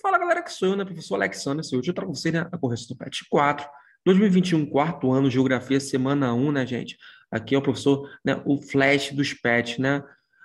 Fala galera que sou eu, né? Professor Alexandre, seu hoje eu trago você né? a correção do PET 4, 2021, quarto ano, Geografia, semana 1, né, gente? Aqui é o professor, né, o flash dos PET, né?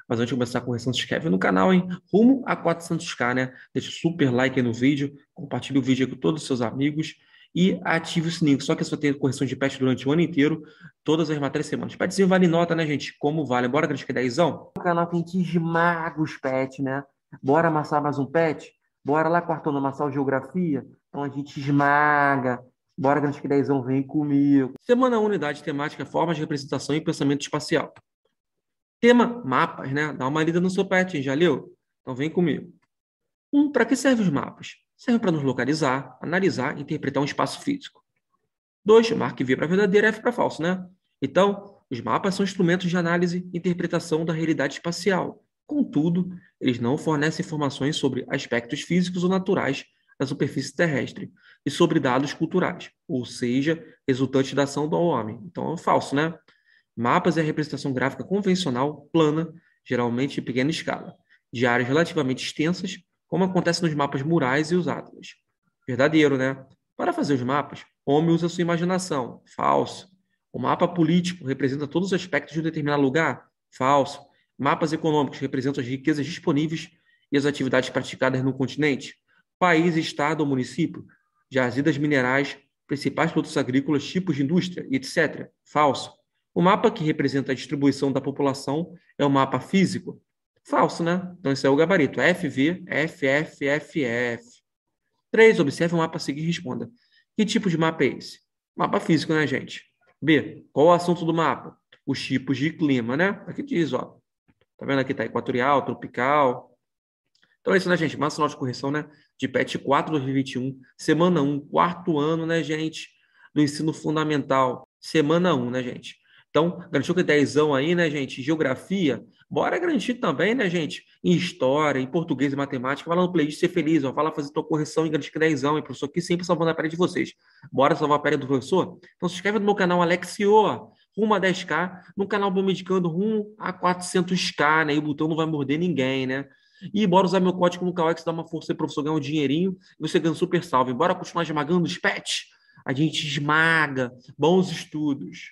Mas antes de começar a correção, se inscreve no canal, hein? Rumo a 400k, né? Deixa super like aí no vídeo, compartilha o vídeo com todos os seus amigos e ative o sininho. Só que só tem correção de PET durante o ano inteiro, todas as matérias semanas. PETzinho vale nota, né, gente? Como vale? Bora que a gente quer O canal tem que esmaga os PET, né? Bora amassar mais um PET? Bora lá, quartona, massal geografia? Então a gente esmaga. Bora, grande que dezão, vem comigo. Semana 1, unidade temática, formas de representação e pensamento espacial. Tema, mapas, né? Dá uma lida no seu pet, já leu? Então vem comigo. Um, para que servem os mapas? Servem para nos localizar, analisar interpretar um espaço físico. Dois, marque V para verdadeiro, F para falso, né? Então, os mapas são instrumentos de análise e interpretação da realidade espacial. Contudo, eles não fornecem informações sobre aspectos físicos ou naturais da superfície terrestre e sobre dados culturais, ou seja, resultantes da ação do homem. Então é falso, né? Mapas é a representação gráfica convencional, plana, geralmente de pequena escala, de áreas relativamente extensas, como acontece nos mapas murais e os átomos. Verdadeiro, né? Para fazer os mapas, o homem usa sua imaginação. Falso. O mapa político representa todos os aspectos de um determinado lugar. Falso mapas econômicos representam as riquezas disponíveis e as atividades praticadas no continente, país, estado ou município, jazidas minerais, principais produtos agrícolas, tipos de indústria, etc. Falso. O mapa que representa a distribuição da população é o um mapa físico. Falso, né? Então esse é o gabarito. FV, FFFF. 3. Observe o mapa a seguir e responda. Que tipo de mapa é esse? Mapa físico, né, gente? B. Qual o assunto do mapa? Os tipos de clima, né? Aqui diz, ó. Tá vendo aqui? Tá equatorial, tropical. Então é isso, né, gente? Massa de correção, né? De PET 4 2021, semana 1, quarto ano, né, gente? Do ensino fundamental. Semana 1, né, gente? Então, garantiu que 10 aí, né, gente? Geografia, bora garantir também, né, gente? Em história, em português e matemática, vai lá no playlist ser feliz, ó. Vai lá fazer tua correção e garantir que 10 hein, professor? Que sempre salvando a pele de vocês. Bora salvar a pele do professor? Então se inscreve no meu canal Alexio, rumo a 10K, no canal medicando, rumo a 400K, né? E o botão não vai morder ninguém, né? E bora usar meu código no Calex, dar uma força aí para professor ganhar um dinheirinho e você ganha um super salve. Bora continuar esmagando os pets? A gente esmaga. Bons estudos.